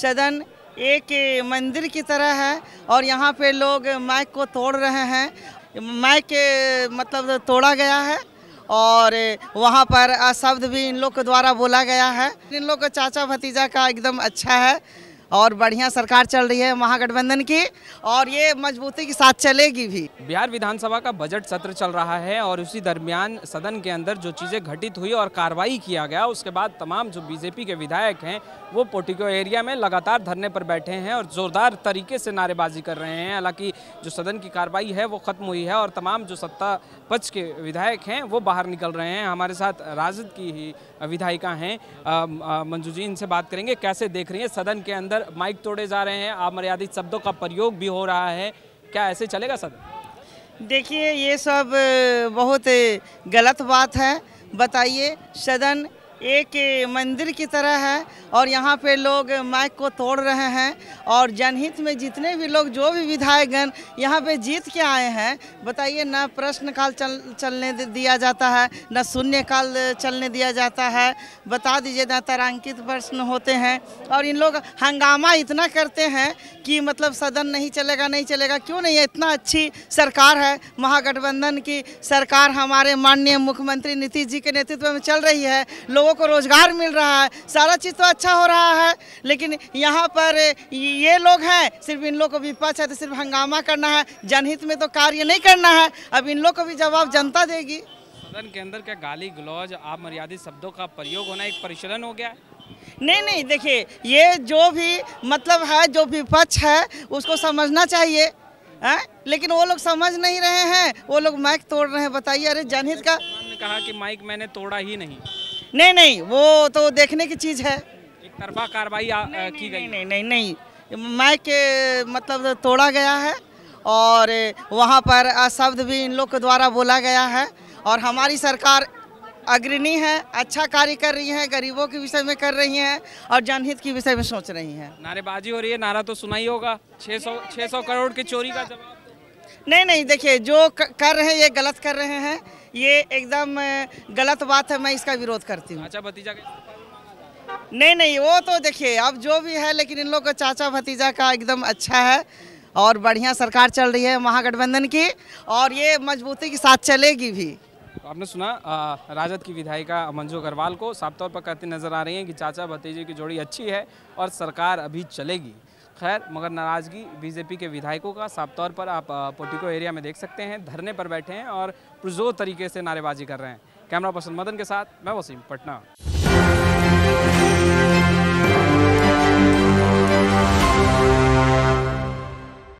सदन एक मंदिर की तरह है और यहाँ पे लोग माइक को तोड़ रहे हैं माइक मतलब तोड़ा गया है और वहाँ पर शब्द भी इन लोग के द्वारा बोला गया है इन लोग का चाचा भतीजा का एकदम अच्छा है और बढ़िया सरकार चल रही है महागठबंधन की और ये मजबूती के साथ चलेगी भी बिहार विधानसभा का बजट सत्र चल रहा है और उसी दरमियान सदन के अंदर जो चीज़ें घटित हुई और कार्रवाई किया गया उसके बाद तमाम जो बीजेपी के विधायक हैं वो पोटिको एरिया में लगातार धरने पर बैठे हैं और जोरदार तरीके से नारेबाजी कर रहे हैं हालांकि जो सदन की कार्रवाई है वो खत्म हुई है और तमाम जो सत्ता पक्ष के विधायक हैं वो बाहर निकल रहे हैं हमारे साथ राजद की ही विधायिका हैं मंजू जी इनसे बात करेंगे कैसे देख रही है सदन के अंदर लगातार माइक तोड़े जा रहे हैं आप मर्यादित शब्दों का प्रयोग भी हो रहा है क्या ऐसे चलेगा सदन देखिए ये सब बहुत गलत बात है बताइए सदन एक मंदिर की तरह है और यहाँ पे लोग माइक को तोड़ रहे हैं और जनहित में जितने भी लोग जो भी विधायकगण यहाँ पे जीत के आए हैं बताइए ना प्रश्नकाल चल चलने दिया जाता है ना शून्यकाल चलने दिया जाता है बता दीजिए ना तारांकित प्रश्न होते हैं और इन लोग हंगामा इतना करते हैं कि मतलब सदन नहीं चलेगा नहीं चलेगा क्यों नहीं है इतना अच्छी सरकार है महागठबंधन की सरकार हमारे माननीय मुख्यमंत्री नीतीश जी के नेतृत्व में चल रही है लोग लोगों को रोज़गार मिल रहा है सारा चीज़ तो अच्छा हो रहा है लेकिन यहाँ पर ये लोग हैं सिर्फ इन लोग को विपक्ष है तो सिर्फ हंगामा करना है जनहित में तो कार्य नहीं करना है अब इन लोग को भी जवाब जनता देगी सदन के अंदर क्या गाली गलौज आप मर्यादित शब्दों का प्रयोग होना एक परिचलन हो गया नहीं नहीं देखिए ये जो भी मतलब है जो विपक्ष है उसको समझना चाहिए है लेकिन वो लोग समझ नहीं रहे हैं वो लोग माइक तोड़ रहे हैं बताइए अरे जनहित का कहा कि माइक मैंने तोड़ा ही नहीं नहीं नहीं वो तो देखने की चीज़ है एक तरफा कार्रवाई की गई नहीं नहीं नहीं, माइक मतलब तोड़ा गया है और वहाँ पर शब्द भी इन लोग के द्वारा बोला गया है और हमारी सरकार अग्रणी है अच्छा कार्य कर रही है गरीबों के विषय में कर रही है और जनहित के विषय में सोच रही है नारेबाजी हो रही है नारा तो सुना ही होगा 600 600 करोड़ की चोरी का जवाब नहीं नहीं देखिए जो कर रहे हैं ये गलत कर रहे हैं ये एकदम गलत बात है मैं इसका विरोध करती हूँ अच्छा भतीजा नहीं नहीं वो तो देखिए अब जो भी है लेकिन इन लोग का चाचा भतीजा का एकदम अच्छा है और बढ़िया सरकार चल रही है महागठबंधन की और ये मजबूती के साथ चलेगी भी तो आपने सुना आ, राजद की विधायिका मंजू अग्रवाल को साफ तौर पर कहती नजर आ रही है कि चाचा भतीजे की जोड़ी अच्छी है और सरकार अभी चलेगी खैर मगर नाराज़गी बीजेपी के विधायकों का साफ तौर पर आप पोटिको एरिया में देख सकते हैं धरने पर बैठे हैं और पुरजोर तरीके से नारेबाजी कर रहे हैं कैमरा पर्सन मदन के साथ मैं वसीम पटना